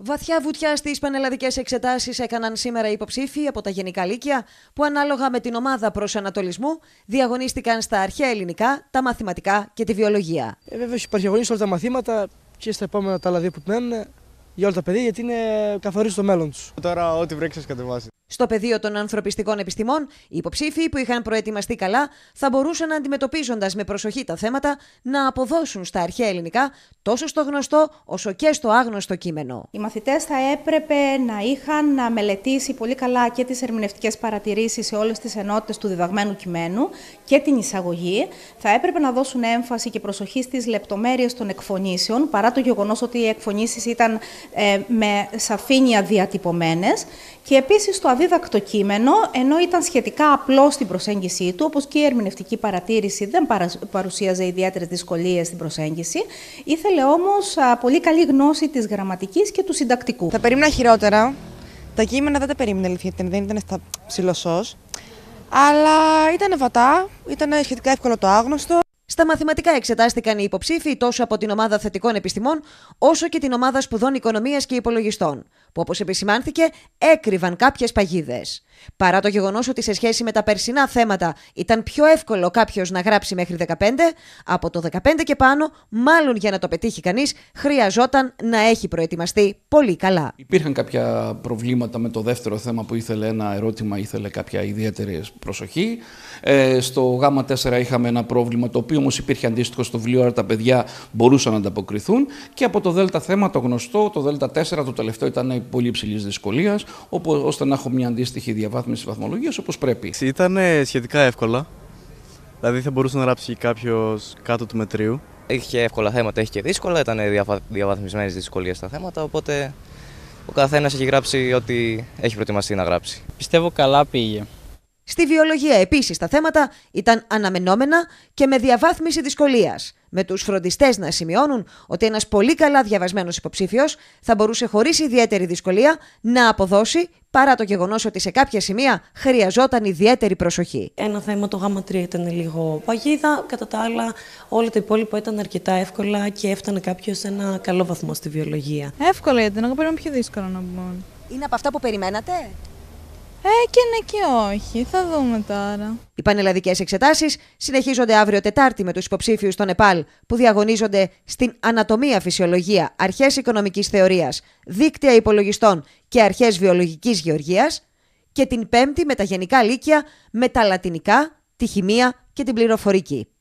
Βαθιά βουτιά στις πανελλαδικές εξετάσεις έκαναν σήμερα υποψήφοι από τα Γενικά Λύκεια, που ανάλογα με την ομάδα ανατολισμού, διαγωνίστηκαν στα αρχαία ελληνικά, τα μαθηματικά και τη βιολογία. Ε, Βέβαια, υπάρχει αγωνία σε όλα τα μαθήματα και στα επόμενα τα άλλα που μένουν για όλα τα παιδιά, γιατί είναι καθορίζει το μέλλον τους. Τώρα, ό,τι βρέξει, κατεβάσει. Στο πεδίο των ανθρωπιστικών επιστημών, οι υποψήφοι που είχαν προετοιμαστεί καλά θα μπορούσαν αντιμετωπίζοντας με προσοχή τα θέματα να αποδώσουν στα αρχαία ελληνικά τόσο στο γνωστό όσο και στο άγνωστο κείμενο. Οι μαθητές θα έπρεπε να είχαν να μελετήσει πολύ καλά και τις ερμηνευτικές παρατηρήσεις σε όλες τις ενότητες του διδαγμένου κειμένου και την εισαγωγή. Θα έπρεπε να δώσουν έμφαση και προσοχή στις λεπτομέρειες των εκφωνήσεων, παρά το γεγονός ότι οι εκφωνήσεις ήταν ε, με σαφήνεια διατυπωμένες. Και επίσης το αδίδακτο κείμενο, ενώ ήταν σχετικά απλό στην προσέγγιση του, όπως και η ερμηνευτική παρατήρηση δεν παρουσίαζε ιδιαίτερες δυσκολίες στην προσέγγιση, ήθελε όμως πολύ καλή γνώση της γραμματικής και του συντακτικού. Θα περίμενα χειρότερα. Τα κείμενα δεν τα περίμενα, δεν ήταν στα ψηλοσό. Αλλά ήταν βατά, ήταν σχετικά εύκολο το άγνωστο. Στα μαθηματικά εξετάστηκαν οι υποψήφοι τόσο από την ομάδα θετικών επιστημών, όσο και την ομάδα σπουδών οικονομίας και υπολογιστών που όπως επισημάνθηκε έκρυβαν κάποιες παγίδες. Παρά το γεγονός ότι σε σχέση με τα περσινά θέματα ήταν πιο εύκολο κάποιος να γράψει μέχρι 15, από το 15 και πάνω, μάλλον για να το πετύχει κανείς, χρειαζόταν να έχει προετοιμαστεί πολύ καλά. Υπήρχαν κάποια προβλήματα με το δεύτερο θέμα που ήθελε ένα ερώτημα, ήθελε κάποια ιδιαίτερη προσοχή. Ε, στο Γ4 είχαμε ένα πρόβλημα το οποίο όμως υπήρχε αντίστοιχο στο βιβλίο, άρα τα παιδιά μπορούσαν να ανταποκριθούν. Και από το Δ θέμα το γνωστό, το Δ4 το τελευταίο ήταν πολύ υψηλής δυσκολίας, ώστε να έχω μια αντίστοιχη διαβάθμιση βαθμολογίας όπως πρέπει. Ήταν σχετικά εύκολα. Δηλαδή θα μπορούσε να γράψει κάποιος κάτω του μετρίου. Είχε εύκολα θέματα, έχει και δύσκολα. Ήταν διαβαθμισμένες δυσκολίες τα θέματα, οπότε ο καθένας έχει γράψει ό,τι έχει προετοιμαστεί να γράψει. Πιστεύω καλά πήγε. Στη βιολογία επίσης τα θέματα ήταν αναμενόμενα και με διαβάθμιση δυσκολίας. Με τους φροντιστές να σημειώνουν ότι ένας πολύ καλά διαβασμένος υποψήφιος θα μπορούσε χωρίς ιδιαίτερη δυσκολία να αποδώσει παρά το γεγονός ότι σε κάποια σημεία χρειαζόταν ιδιαίτερη προσοχή. Ένα θέμα το γάμα 3 ήταν λίγο παγίδα. Κατά τα άλλα, όλα τα υπόλοιπα ήταν αρκετά εύκολα και έφτανε κάποιος σε ένα καλό βαθμό στη βιολογία. Εύκολα γιατί εγώ πιο δύσκολο να πούμε. Είναι από αυτά που περιμένατε. Ε, και ναι και όχι. Θα δούμε τώρα. Οι πανελλαδικές εξετάσεις συνεχίζονται αύριο Τετάρτη με τους υποψήφιους στο Νεπάλ που διαγωνίζονται στην ανατομία, φυσιολογία, αρχές οικονομικής θεωρίας, δίκτυα υπολογιστών και αρχές βιολογικής γεωργίας. Και την Πέμπτη με τα γενικά λύκεια, με τα λατινικά, τη χημεία και την πληροφορική.